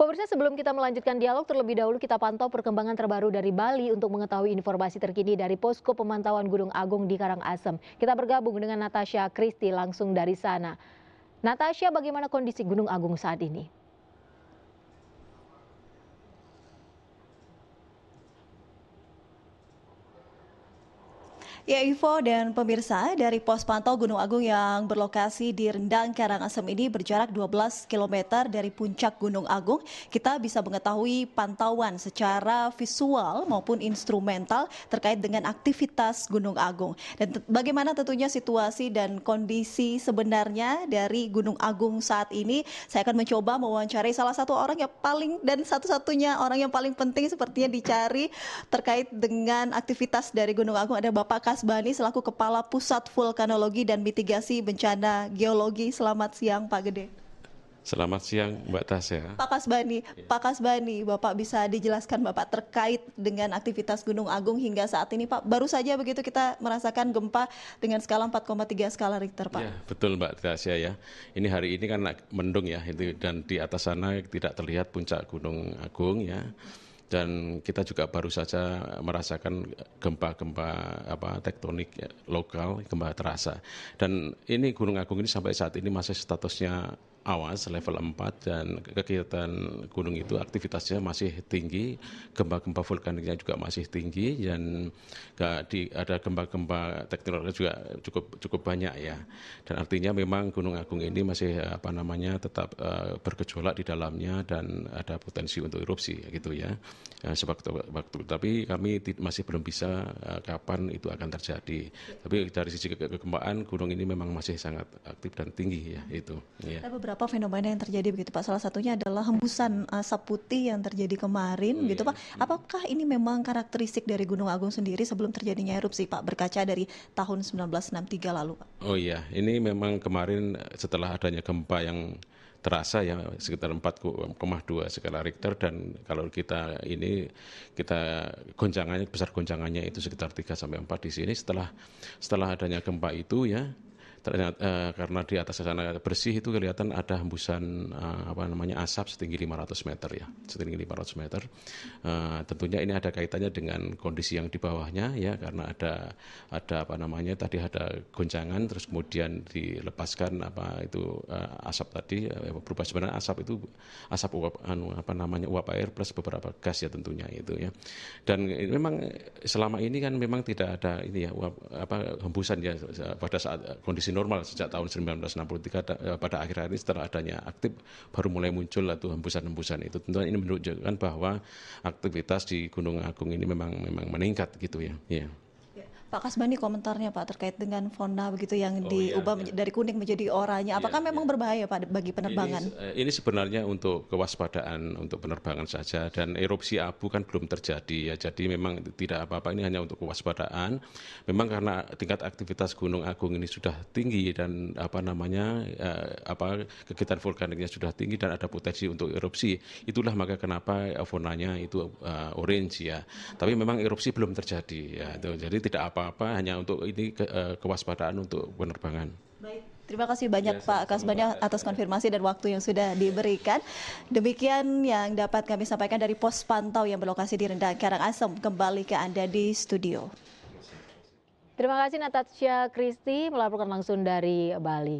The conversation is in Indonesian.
Pemirsa sebelum kita melanjutkan dialog terlebih dahulu kita pantau perkembangan terbaru dari Bali untuk mengetahui informasi terkini dari posko pemantauan Gunung Agung di Karangasem. Kita bergabung dengan Natasha Kristi langsung dari sana. Natasha, bagaimana kondisi Gunung Agung saat ini? Ya Ivo dan pemirsa dari pos pantau Gunung Agung yang berlokasi di Rendang Karangasem ini berjarak 12 km dari puncak Gunung Agung. Kita bisa mengetahui pantauan secara visual maupun instrumental terkait dengan aktivitas Gunung Agung. Dan bagaimana tentunya situasi dan kondisi sebenarnya dari Gunung Agung saat ini. Saya akan mencoba mewawancarai salah satu orang yang paling dan satu-satunya orang yang paling penting sepertinya dicari terkait dengan aktivitas dari Gunung Agung ada Bapak Kasbani selaku Kepala Pusat Vulkanologi dan Mitigasi Bencana Geologi. Selamat siang Pak Gede. Selamat siang Mbak Tasya. Pak Kasbani, ya. Pak Kasbani, Bapak bisa dijelaskan Bapak terkait dengan aktivitas Gunung Agung hingga saat ini Pak. Baru saja begitu kita merasakan gempa dengan skala 4,3 skala Richter Pak. Ya, betul Mbak Tasya ya. Ini hari ini kan mendung ya itu dan di atas sana tidak terlihat puncak Gunung Agung ya. Hmm dan kita juga baru saja merasakan gempa-gempa apa tektonik lokal gempa terasa dan ini Gunung Agung ini sampai saat ini masih statusnya awas level 4 dan kegiatan gunung itu aktivitasnya masih tinggi, gempa-gempa vulkaniknya juga masih tinggi dan di, ada gempa-gempa tektoniknya juga cukup cukup banyak ya. Dan artinya memang Gunung Agung ini masih apa namanya tetap uh, bergejolak di dalamnya dan ada potensi untuk erupsi gitu ya. Eh, sewaktu-waktu. Tapi kami masih belum bisa eh, kapan itu akan terjadi. Tapi dari sisi kegempaan gunung ini memang masih sangat aktif dan tinggi ya hmm. itu. Ya. Ada beberapa fenomena yang terjadi begitu Pak. Salah satunya adalah hembusan asap eh, putih yang terjadi kemarin oh, gitu Pak. Iya. Hmm. Apakah ini memang karakteristik dari Gunung Agung sendiri sebelum terjadinya erupsi Pak berkaca dari tahun 1963 lalu Pak? Oh iya, ini memang kemarin setelah adanya gempa yang terasa ya sekitar 4,2 skala Richter dan kalau kita ini kita goncangannya besar goncangannya itu sekitar 3 sampai 4 di sini setelah setelah adanya gempa itu ya ternyata uh, karena di atas sana bersih itu kelihatan ada hembusan uh, apa namanya asap setinggi 500 meter ya setinggi 500 meter uh, tentunya ini ada kaitannya dengan kondisi yang di bawahnya ya karena ada ada apa namanya tadi ada goncangan terus kemudian dilepaskan apa itu uh, asap tadi uh, berubah sebenarnya asap itu asap uap anu, apa namanya uap air plus beberapa gas ya tentunya itu ya dan memang selama ini kan memang tidak ada ini ya uap apa hembusan ya pada saat kondisi kondisi normal sejak tahun 1963 eh, pada akhir-akhir ini setelah adanya aktif baru mulai muncul tuh hembusan-hembusan itu tentu ini menunjukkan bahwa aktivitas di Gunung Agung ini memang memang meningkat gitu ya. Iya. Pak Kasbani komentarnya Pak terkait dengan Fonda begitu yang oh, diubah iya, iya. dari kuning menjadi oranye. Apakah iya, memang iya. berbahaya Pak bagi penerbangan? Ini, eh, ini sebenarnya untuk kewaspadaan untuk penerbangan saja dan erupsi abu kan belum terjadi ya. Jadi memang tidak apa-apa ini hanya untuk kewaspadaan. Memang karena tingkat aktivitas Gunung Agung ini sudah tinggi dan apa namanya eh, apa kegiatan vulkaniknya sudah tinggi dan ada potensi untuk erupsi. Itulah maka kenapa eh, fonanya itu uh, orange ya. Tapi memang erupsi belum terjadi ya. Jadi tidak apa apa-apa hanya untuk ini ke, uh, kewaspadaan untuk penerbangan. Baik. Terima kasih banyak ya, Pak Kasbanya atas iya. konfirmasi dan waktu yang sudah diberikan. Demikian yang dapat kami sampaikan dari pos pantau yang berlokasi di Rendang Karangasem. Kembali ke Anda di studio. Terima kasih Natasha Kristi melaporkan langsung dari Bali.